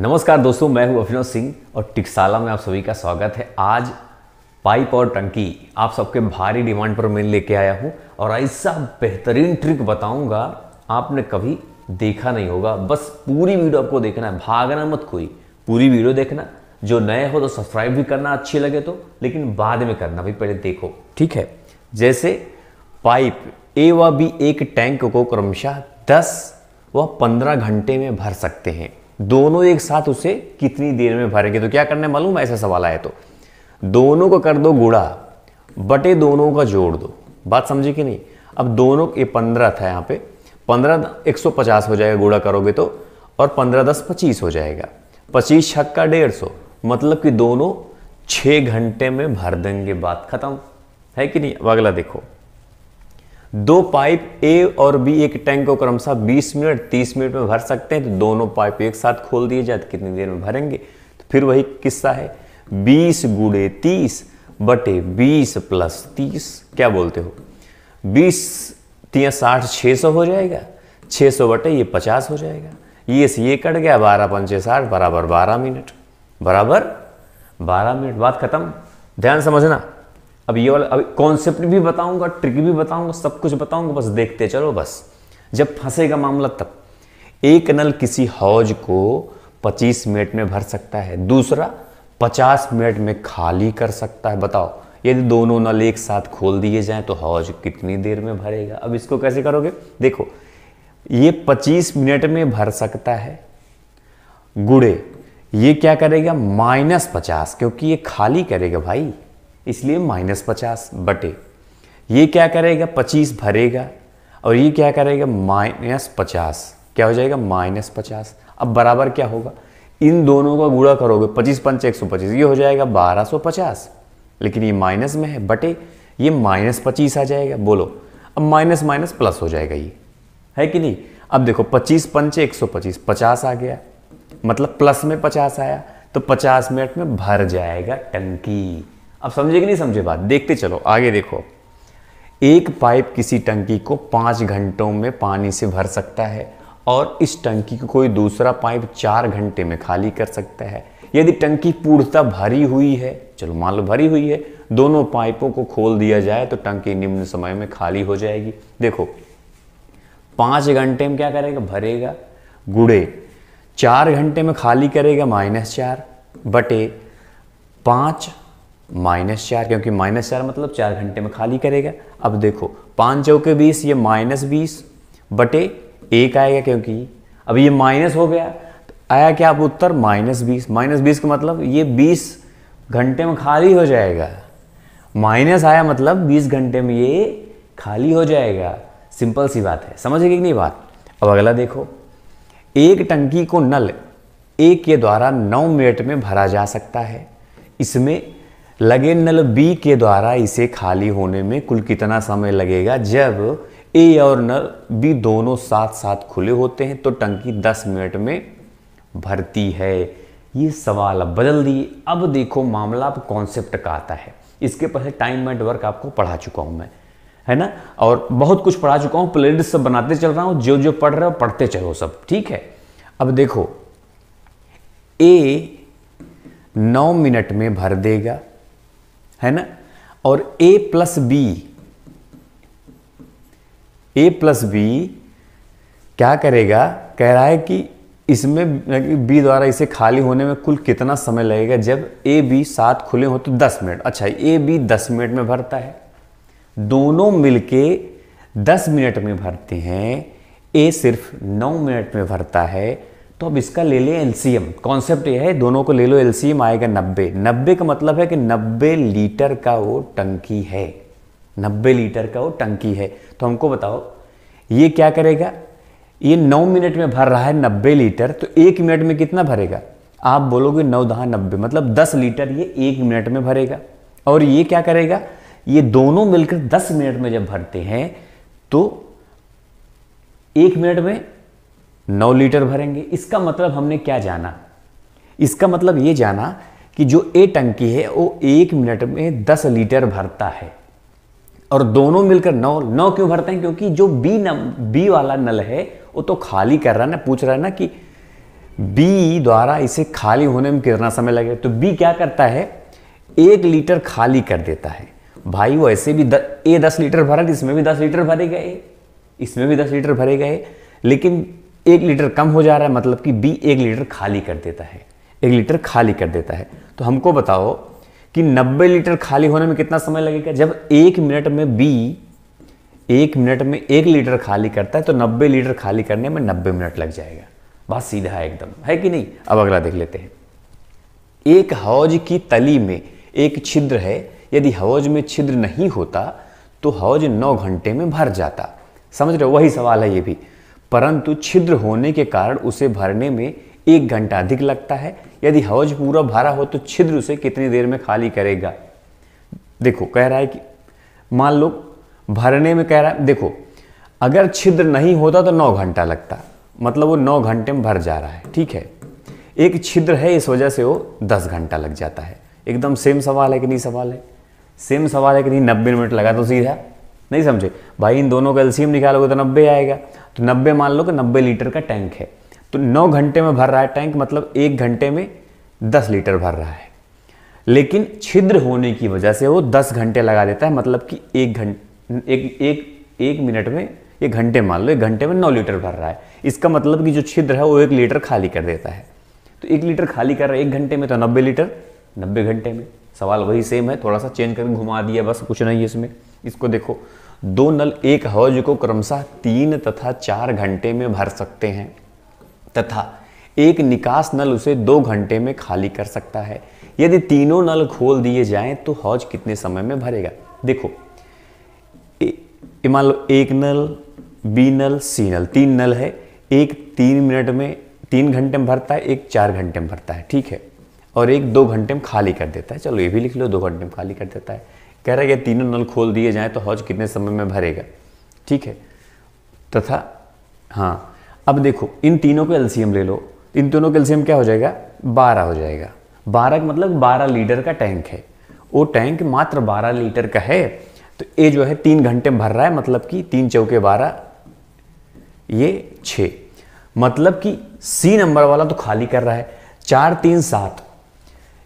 नमस्कार दोस्तों मैं हूं अभिनव सिंह और टिकसाला में आप सभी का स्वागत है आज पाइप और टंकी आप सबके भारी डिमांड पर मैं लेके आया हूं और ऐसा बेहतरीन ट्रिक बताऊंगा आपने कभी देखा नहीं होगा बस पूरी वीडियो आपको देखना है भागना मत कोई पूरी वीडियो देखना जो नए हो तो सब्सक्राइब भी करना अच्छे लगे तो लेकिन बाद में करना भी पहले देखो ठीक है जैसे पाइप ए व बी एक टैंक को क्रमशः 10 व 15 घंटे में भर सकते हैं दोनों एक साथ उसे कितनी देर में भरेंगे तो क्या करना मालूम ऐसा सवाल आए तो दोनों को कर दो गुड़ा बटे दोनों का जोड़ दो बात समझे कि नहीं अब दोनों ये पंद्रह था यहाँ पे पंद्रह एक सौ पचास हो जाएगा गुड़ा करोगे तो और पंद्रह दस पच्चीस हो जाएगा पच्चीस छक का डेढ़ सौ मतलब कि दोनों छः घंटे में भर देंगे बात खत्म है कि नहीं अब अगला देखो दो पाइप ए और बी एक टैंक को क्रमशः 20 मिनट 30 मिनट में भर सकते हैं तो दोनों पाइप एक साथ खोल दिए जाए तो कितनी देर में भरेंगे तो फिर वही किस्सा है 20 गुड़े तीस बटे बीस प्लस तीस क्या बोलते हो बीस तीन साठ छः सौ हो जाएगा छः सौ बटे ये पचास हो जाएगा ये से ये कट गया बारह पंचे साठ बराबर बारह मिनट बराबर बारह मिनट बात खत्म ध्यान समझना अब ये वाला अभी कॉन्सेप्ट भी बताऊंगा ट्रिक भी बताऊंगा सब कुछ बताऊंगा बस देखते चलो बस जब फंसेगा मामला तब एक नल किसी हौज को 25 मिनट में भर सकता है दूसरा 50 मिनट में खाली कर सकता है बताओ यदि दोनों नल एक साथ खोल दिए जाएं तो हौज कितनी देर में भरेगा अब इसको कैसे करोगे देखो ये 25 मिनट में भर सकता है गुड़े ये क्या करेगा माइनस पचास क्योंकि ये खाली करेगा भाई इसलिए माइनस पचास बटे ये क्या करेगा पच्चीस भरेगा और ये क्या करेगा माइनस पचास क्या हो जाएगा माइनस पचास अब बराबर क्या होगा इन दोनों का गुड़ा करोगे पच्चीस पंच एक सौ पच्चीस ये हो जाएगा बारह सौ पचास लेकिन ये माइनस में है बटे ये माइनस पच्चीस आ जाएगा बोलो अब माइनस माइनस प्लस हो जाएगा ये है कि नहीं अब देखो पच्चीस पंच एक सौ पच्चीस पचास आ गया मतलब प्लस में पचास आया तो पचास मिनट में भर जाएगा टंकी अब समझे कि नहीं समझे बात देखते चलो आगे देखो एक पाइप किसी टंकी को पांच घंटों में पानी से भर सकता है और इस टंकी को कोई दूसरा पाइप चार घंटे में खाली कर सकता है यदि टंकी पूर्णतः भरी हुई है चलो मान लो भरी हुई है दोनों पाइपों को खोल दिया जाए तो टंकी निम्न समय में खाली हो जाएगी देखो पांच घंटे में क्या करेगा भरेगा गुड़े चार घंटे में खाली करेगा माइनस चार बटे पांच माइनस चार क्योंकि माइनस चार मतलब चार घंटे में खाली करेगा अब देखो पाँच चौके बीस ये माइनस बीस बटे एक आएगा क्योंकि अब ये माइनस हो गया तो आया क्या अब उत्तर माइनस बीस माइनस बीस का मतलब ये बीस घंटे में खाली हो जाएगा माइनस आया मतलब बीस घंटे में ये खाली हो जाएगा सिंपल सी बात है समझेगी कि नहीं बात अब अगला देखो एक टंकी को नल एक के द्वारा नौ मिनट में भरा जा सकता है इसमें लगे नल बी के द्वारा इसे खाली होने में कुल कितना समय लगेगा जब ए और नल बी दोनों साथ साथ खुले होते हैं तो टंकी 10 मिनट में भरती है ये सवाल अब बदल दिए अब देखो मामला अब कॉन्सेप्ट का आता है इसके पहले टाइम एंड वर्क आपको पढ़ा चुका हूं मैं है ना और बहुत कुछ पढ़ा चुका हूं प्लेट सब बनाते चल रहा हूं जो जो पढ़ रहे हो पढ़ते चलो सब ठीक है अब देखो ए नौ मिनट में भर देगा है ना और a plus B A plus B क्या करेगा कह रहा है कि इसमें बी द्वारा इसे खाली होने में कुल कितना समय लगेगा जब ए बी सात खुले हो तो दस मिनट अच्छा ए बी दस मिनट में भरता है दोनों मिलके दस मिनट में भरते हैं ए सिर्फ नौ मिनट में भरता है तो अब इसका ले लें एलसीएम कॉन्सेप्ट यह है दोनों को ले लो एलसीएम आएगा नब्बे नब्बे का मतलब है कि नब्बे लीटर का वो टंकी है नब्बे लीटर का वो टंकी है तो हमको बताओ ये क्या करेगा ये नौ मिनट में भर रहा है नब्बे लीटर तो एक मिनट में कितना भरेगा आप बोलोगे नौ दहा नब्बे मतलब दस लीटर ये एक मिनट में भरेगा और ये क्या करेगा ये दोनों मिलकर दस मिनट में जब भरते हैं तो एक मिनट में नौ लीटर भरेंगे इसका मतलब हमने क्या जाना इसका मतलब ये जाना कि जो ए टंकी है वो एक मिनट में दस लीटर भरता है और दोनों मिलकर नौ नौ क्यों भरते हैं क्योंकि जो बी नम बी वाला नल है वो तो खाली कर रहा है ना पूछ रहा है ना कि बी द्वारा इसे खाली होने में कितना समय लगे तो बी क्या करता है एक लीटर खाली कर देता है भाई वो ऐसे भी द, ए दस लीटर भरा इसमें भी दस लीटर भरे गए इसमें भी दस लीटर भरे गए लेकिन एक लीटर कम हो जा रहा है मतलब कि बी एक लीटर खाली कर देता है एक लीटर खाली कर देता है तो हमको बताओ कि 90 लीटर खाली होने में कितना समय लगेगा जब एक मिनट में बी एक मिनट में एक लीटर खाली करता है तो 90 लीटर खाली करने में 90 मिनट लग जाएगा बात सीधा है एकदम है कि नहीं अब अगला देख लेते हैं एक हौज की तली में एक छिद्र है यदि हौज में छिद्र नहीं होता तो हौज नौ घंटे में भर जाता समझ रहे हो वही सवाल है ये भी परंतु छिद्र होने के कारण उसे भरने में एक घंटा अधिक लगता है यदि हौज पूरा भरा हो तो छिद्र उसे कितनी देर में खाली करेगा देखो कह रहा है कि मान लो भरने में कह रहा है देखो अगर छिद्र नहीं होता तो नौ घंटा लगता मतलब वो नौ घंटे में भर जा रहा है ठीक है एक छिद्र है इस वजह से वो दस घंटा लग जाता है एकदम सेम सवाल है कि नहीं सवाल है सेम सवाल है कि नहीं नब्बे मिनट लगा तो सीधा नहीं समझे भाई इन दोनों का एल्सीयम निकालोगे तो नब्बे आएगा तो नब्बे मान लो कि नब्बे लीटर का टैंक है तो नौ घंटे में भर रहा है टैंक मतलब एक घंटे में दस लीटर भर रहा है लेकिन छिद्र होने की वजह से वो दस घंटे लगा देता है मतलब कि एक घंटे एक एक एक मिनट में एक घंटे मान लो एक घंटे में नौ लीटर भर रहा है इसका मतलब कि जो छिद्र है वो एक लीटर खाली कर देता है तो एक लीटर खाली कर रहा है एक घंटे में तो नब्बे लीटर नब्बे घंटे में सवाल वही सेम है थोड़ा सा चेंज करके घुमा दिया बस कुछ नहीं है इसमें इसको देखो दो नल एक हौज को क्रमशः तीन तथा चार घंटे में भर सकते हैं तथा एक निकास नल उसे दो घंटे में खाली कर सकता है यदि तीनों नल खोल दिए जाएं तो हौज कितने समय में भरेगा देखो मान लो एक नल बी नल सी नल तीन नल है एक तीन मिनट में तीन घंटे में भरता है एक चार घंटे में भरता है ठीक है और एक दो घंटे में खाली कर देता है चलो ये भी लिख लो दो घंटे में खाली कर देता है कह रहा है ये तीनों नल खोल दिए जाएं तो हौज कितने समय में भरेगा ठीक है तथा हाँ अब देखो इन तीनों को एल्सीयम ले लो इन तीनों का एल्सीयम क्या हो जाएगा बारह हो जाएगा बारह मतलब बारह लीटर का टैंक है वो टैंक मात्र बारह लीटर का है तो ये जो है तीन घंटे में भर रहा है मतलब कि तीन चौके बारह ये छ मतलब कि सी नंबर वाला तो खाली कर रहा है चार तीन सात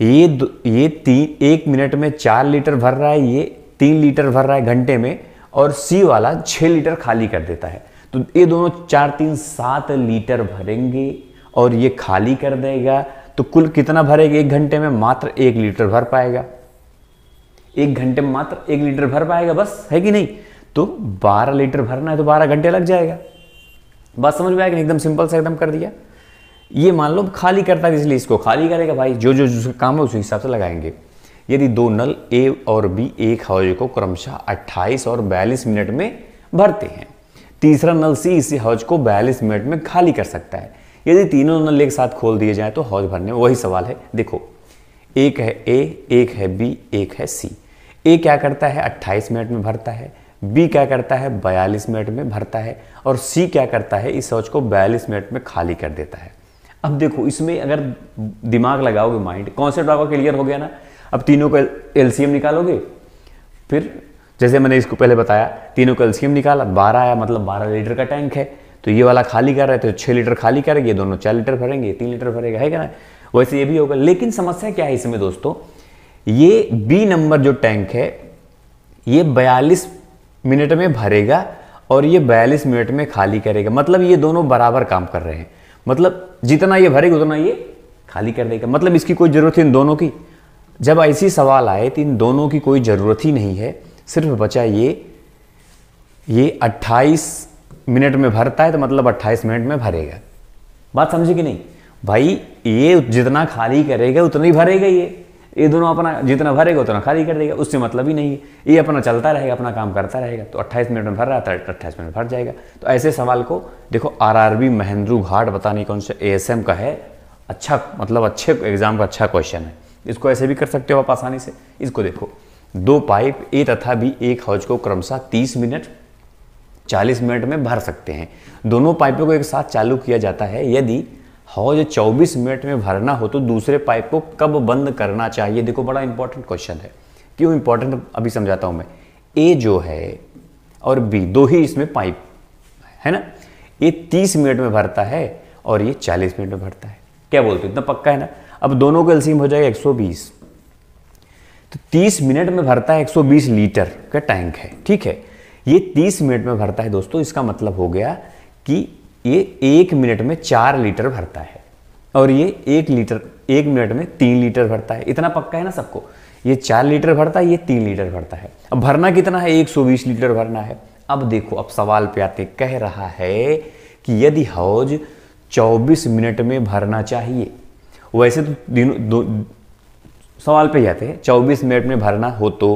ये ये तीन एक मिनट में चार लीटर भर रहा है ये तीन लीटर भर रहा है घंटे में और सी वाला छः लीटर खाली कर देता है तो ये दोनों चार तीन सात लीटर भरेंगे और ये खाली कर देगा तो कुल कितना भरेगा एक घंटे में मात्र एक लीटर भर पाएगा एक घंटे में मात्र एक लीटर भर पाएगा बस है कि नहीं तो 12 लीटर भरना है तो 12 घंटे लग जाएगा बस समझ में आएगा एकदम सिंपल से एकदम कर दिया ये मान लो खाली करता है इसलिए इसको खाली करेगा भाई जो जो जिसका काम है उस हिसाब से लगाएंगे यदि दो नल ए और बी एक हौजे को क्रमशः 28 और 42 मिनट में भरते हैं तीसरा नल सी इसी हौज को 42 मिनट में खाली कर सकता है यदि तीनों नल एक साथ खोल दिए जाए तो हौज भरने में वही सवाल है देखो एक है ए एक है बी एक है सी ए क्या करता है 28 मिनट में भरता है बी क्या करता है 42 मिनट में भरता है और सी क्या करता है इस हौज को 42 मिनट में खाली कर देता है अब देखो इसमें अगर दिमाग लगाओगे माइंड कॉन्सेप्ट आपका क्लियर हो गया ना अब तीनों का एलसीएम निकालोगे फिर जैसे मैंने इसको पहले बताया तीनों का एलसीएम निकाला बारह आया मतलब बारह लीटर का टैंक है तो ये वाला खाली कर रहे थे तो छः लीटर खाली करेंगे ये दोनों चार लीटर भरेंगे तीन लीटर भरेगा है क्या ना वैसे ये भी होगा लेकिन समस्या क्या है इसमें दोस्तों ये बी नंबर जो टैंक है ये बयालीस मिनट में भरेगा और ये बयालीस मिनट में खाली करेगा मतलब ये दोनों बराबर काम कर रहे हैं मतलब जितना ये भरेगा उतना ये खाली कर देगा मतलब इसकी कोई ज़रूरत इन दोनों की जब ऐसी सवाल आए तो इन दोनों की कोई ज़रूरत ही नहीं है सिर्फ बचा ये ये 28 मिनट में भरता है तो मतलब 28 मिनट में भरेगा बात समझे कि नहीं भाई ये जितना खाली करेगा उतना ही भरेगा ये ये दोनों अपना जितना भरेगा उतना खाली कर देगा उससे मतलब ही नहीं है ये अपना चलता रहेगा अपना काम करता रहेगा तो 28 मिनट में भर रहा था तो अट्ठाईस मिनट भर जाएगा तो ऐसे सवाल को देखो आरआरबी महेंद्रू घाट बताने कौन सा एएसएम का है अच्छा मतलब अच्छे एग्जाम का अच्छा क्वेश्चन है इसको ऐसे भी कर सकते हो आप आसानी से इसको देखो दो पाइप ए तथा बी एक हौज को क्रमशः तीस मिनट चालीस मिनट में भर सकते हैं दोनों पाइपों को एक साथ चालू किया जाता है यदि हौज 24 मिनट में भरना हो तो दूसरे पाइप को कब बंद करना चाहिए देखो बड़ा इंपॉर्टेंट क्वेश्चन है क्यों इंपॉर्टेंट अभी समझाता हूं मैं ए जो है और बी दो ही इसमें पाइप है ना ये 30 मिनट में भरता है और ये 40 मिनट में भरता है क्या बोलते इतना पक्का है ना अब दोनों को एल्सीम हो जाएगा 120 तो 30 मिनट में भरता है 120 लीटर का टैंक है ठीक है ये 30 मिनट में भरता है दोस्तों इसका मतलब हो गया कि ये एक मिनट में चार लीटर भरता है और ये एक लीटर एक मिनट में तीन लीटर भरता है इतना पक्का है ना सबको ये चार लीटर भरता है ये तीन लीटर भरता है अब भरना कितना है एक सौ बीस लीटर भरना है अब देखो अब सवाल पे आते कह रहा है कि यदि हौज चौबीस मिनट में भरना चाहिए वैसे तो दिनों दो सवाल पे आते हैं चौबीस मिनट में भरना हो तो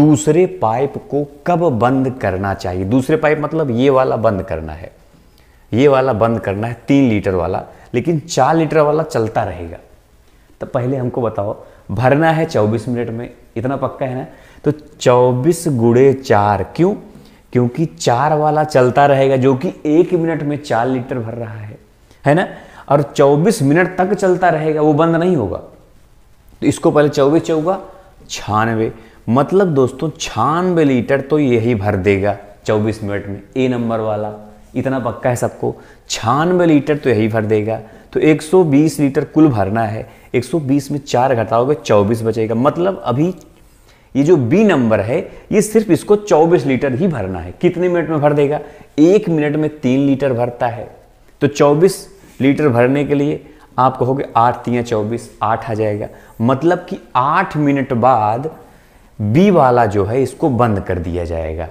दूसरे पाइप को कब बंद करना चाहिए दूसरे पाइप मतलब ये वाला बंद करना है ये वाला बंद करना है तीन लीटर वाला लेकिन चार लीटर वाला चलता रहेगा तो पहले हमको बताओ भरना है चौबीस मिनट में इतना पक्का है ना तो चौबीस गुड़े चार क्यों क्योंकि चार वाला चलता रहेगा जो कि एक मिनट में चार लीटर भर रहा है है ना और चौबीस मिनट तक चलता रहेगा वो बंद नहीं होगा तो इसको पहले चौबीस चौगा छानवे मतलब दोस्तों छानवे लीटर तो यही भर देगा चौबीस मिनट में ए नंबर वाला इतना पक्का है सबको छानवे लीटर तो यही भर देगा तो 120 लीटर कुल भरना है 120 में चार घटाओगे 24 बचेगा मतलब अभी ये जो बी नंबर है ये सिर्फ इसको 24 लीटर ही भरना है कितने मिनट में भर देगा एक मिनट में तीन लीटर भरता है तो 24 लीटर भरने के लिए आप कहोगे आठ तीन चौबीस आठ आ जाएगा मतलब कि आठ मिनट बाद बी वाला जो है इसको बंद कर दिया जाएगा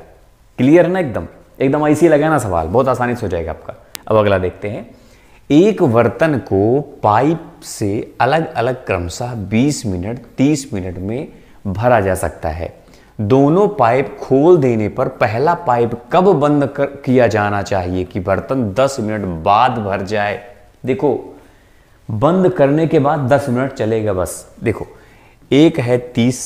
क्लियर ना एकदम एकदम ऐसे लगा ना सवाल बहुत आसानी से हो जाएगा आपका अब अगला देखते हैं एक बर्तन को पाइप से अलग अलग क्रमशः 20 मिनट 30 मिनट में भरा जा सकता है दोनों पाइप खोल देने पर पहला पाइप कब बंद कर किया जाना चाहिए कि बर्तन 10 मिनट बाद भर जाए देखो बंद करने के बाद 10 मिनट चलेगा बस देखो एक है 30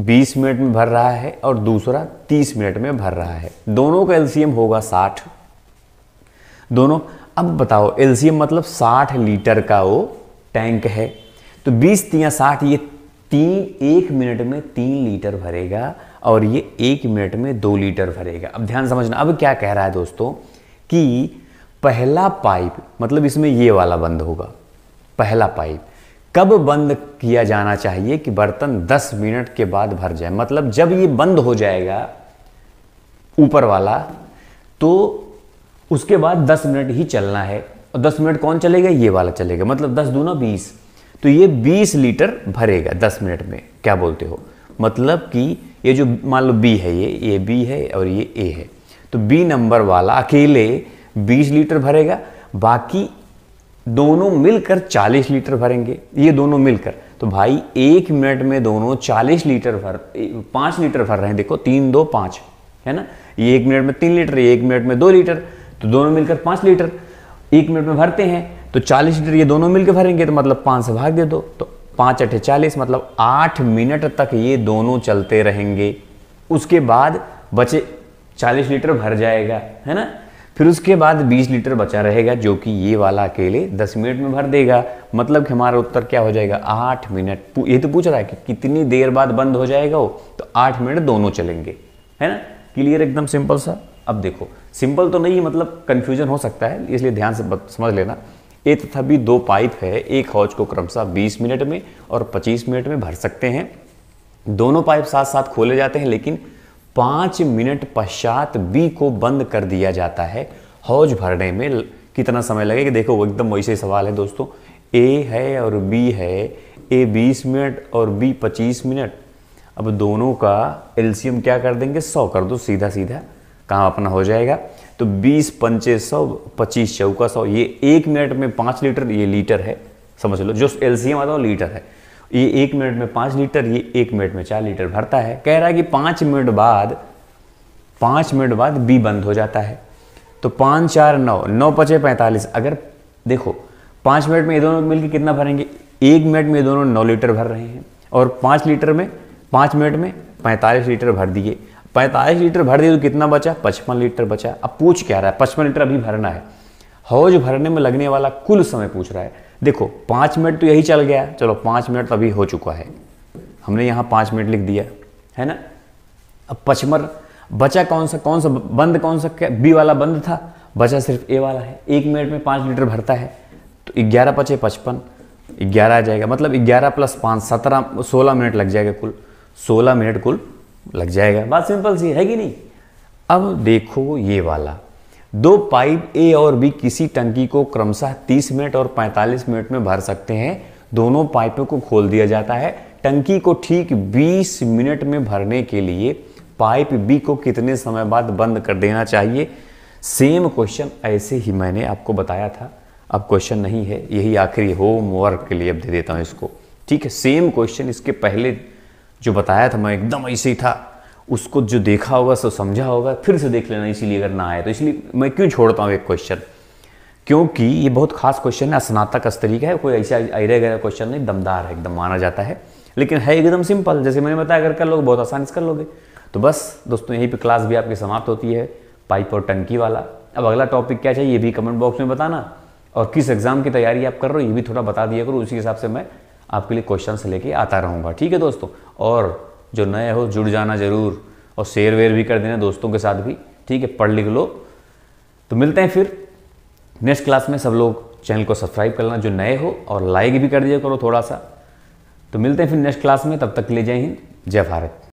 20 मिनट में भर रहा है और दूसरा 30 मिनट में भर रहा है दोनों का एलसीएम होगा 60 दोनों अब बताओ एलसीएम मतलब 60 लीटर का वो टैंक है तो 20 या 60 ये तीन एक मिनट में तीन लीटर भरेगा और ये एक मिनट में दो लीटर भरेगा अब ध्यान समझना अब क्या कह रहा है दोस्तों कि पहला पाइप मतलब इसमें ये वाला बंद होगा पहला पाइप कब बंद किया जाना चाहिए कि बर्तन 10 मिनट के बाद भर जाए मतलब जब ये बंद हो जाएगा ऊपर वाला तो उसके बाद 10 मिनट ही चलना है और 10 मिनट कौन चलेगा ये वाला चलेगा मतलब 10 दूना 20 तो ये 20 लीटर भरेगा 10 मिनट में क्या बोलते हो मतलब कि ये जो मान लो बी है ये ए बी है और ये ए है तो बी नंबर वाला अकेले 20 लीटर भरेगा बाकी दोनों मिलकर 40 लीटर भरेंगे ये दोनों मिलकर तो भाई एक मिनट में दोनों 40 लीटर भर पांच लीटर भर रहे हैं देखो तीन दो पांच है ना ये एक मिनट में तीन लीटर एक मिनट में दो लीटर तो दोनों मिलकर पांच लीटर एक मिनट में भरते हैं तो चालीस लीटर ये दोनों मिलकर भरेंगे तो मतलब पांच से भाग दे दो तो पाँच अठे चालीस मतलब आठ मिनट तक ये दोनों चलते रहेंगे उसके बाद बचे चालीस लीटर भर जाएगा है ना फिर उसके बाद 20 लीटर बचा रहेगा जो कि ये वाला अकेले 10 मिनट में भर देगा मतलब कि हमारा उत्तर क्या हो जाएगा आठ मिनट ये तो पूछ रहा है कि कितनी देर बाद बंद हो जाएगा वो तो आठ मिनट दोनों चलेंगे है ना क्लियर एकदम सिंपल सा अब देखो सिंपल तो नहीं मतलब कन्फ्यूजन हो सकता है इसलिए ध्यान से समझ लेना ए तथा तो भी दो पाइप है एक हौज को क्रमशः बीस मिनट में और पच्चीस मिनट में भर सकते हैं दोनों पाइप साथ साथ खोले जाते हैं लेकिन पाँच मिनट पश्चात बी को बंद कर दिया जाता है हौज भरने में कितना समय लगेगा देखो वो एकदम वैसे सवाल है दोस्तों ए है और बी है ए बीस मिनट और बी पच्चीस मिनट अब दोनों का एल्सियम क्या कर देंगे सौ कर दो सीधा सीधा काम अपना हो जाएगा तो बीस पंचे सौ पच्चीस चौका सौ ये एक मिनट में पाँच लीटर ये लीटर है समझ लो जो एल्सियम आता है वो लीटर है ये एक मिनट में पाँच लीटर ये एक मिनट में चार लीटर भरता है कह रहा है कि पाँच मिनट बाद पाँच मिनट बाद बी बंद हो जाता है तो पाँच चार नौ नौ पचे पैंतालीस अगर देखो पाँच मिनट में ये दोनों मिलकर कितना भरेंगे एक मिनट में ये दोनों नौ लीटर भर रहे हैं और पाँच लीटर में पाँच मिनट में पैंतालीस लीटर भर दिए पैंतालीस लीटर भर दिए तो कितना बचा पचपन लीटर बचा अब पूछ क्या रहा है पचपन लीटर अभी भरना है हौज भरने में लगने वाला कुल समय पूछ रहा है देखो पाँच मिनट तो यही चल गया चलो पाँच मिनट तो अभी हो चुका है हमने यहाँ पाँच मिनट लिख दिया है ना अब पचमर बचा कौन सा कौन सा बंद कौन सा क्या बी वाला बंद था बचा सिर्फ ए वाला है एक मिनट में पाँच लीटर भरता है तो ग्यारह पचे पचपन ग्यारह आ जाएगा मतलब ग्यारह प्लस पाँच सत्रह सोलह मिनट लग जाएगा कुल सोलह मिनट कुल लग जाएगा बात सिंपल सी है कि नहीं अब देखो ये वाला दो पाइप ए और बी किसी टंकी को क्रमशः 30 मिनट और 45 मिनट में भर सकते हैं दोनों पाइपों को खोल दिया जाता है टंकी को ठीक 20 मिनट में भरने के लिए पाइप बी को कितने समय बाद बंद कर देना चाहिए सेम क्वेश्चन ऐसे ही मैंने आपको बताया था अब क्वेश्चन नहीं है यही आखिरी होमवर्क के लिए अब दे देता हूँ इसको ठीक है सेम क्वेश्चन इसके पहले जो बताया था मैं एकदम ऐसे ही था उसको जो देखा होगा सो समझा होगा फिर से देख लेना इसीलिए अगर ना आए तो इसलिए मैं क्यों छोड़ता हूँ एक क्वेश्चन क्योंकि ये बहुत खास क्वेश्चन है स्नातक स्तरी का है कोई ऐसा आइडिया गया क्वेश्चन नहीं दमदार है एकदम माना जाता है लेकिन है एकदम सिंपल जैसे मैंने बताया अगर कर लोग बहुत आसानी से कर लोगे तो बस दोस्तों यहीं पे क्लास भी आपकी समाप्त होती है पाइप और टंकी वाला अब अगला टॉपिक क्या चाहिए ये भी कमेंट बॉक्स में बताना और किस एग्ज़ाम की तैयारी आप कर रहे हो ये भी थोड़ा बता दिया करो उसी हिसाब से मैं आपके लिए क्वेश्चन लेके आता रहूँगा ठीक है दोस्तों और जो नए हो जुड़ जाना ज़रूर और शेयर वेयर भी कर देना दोस्तों के साथ भी ठीक है पढ़ लिख लो तो मिलते हैं फिर नेक्स्ट क्लास में सब लोग चैनल को सब्सक्राइब करना जो नए हो और लाइक भी कर दिया करो थोड़ा सा तो मिलते हैं फिर नेक्स्ट क्लास में तब तक ले जाए जय हिंद जय भारत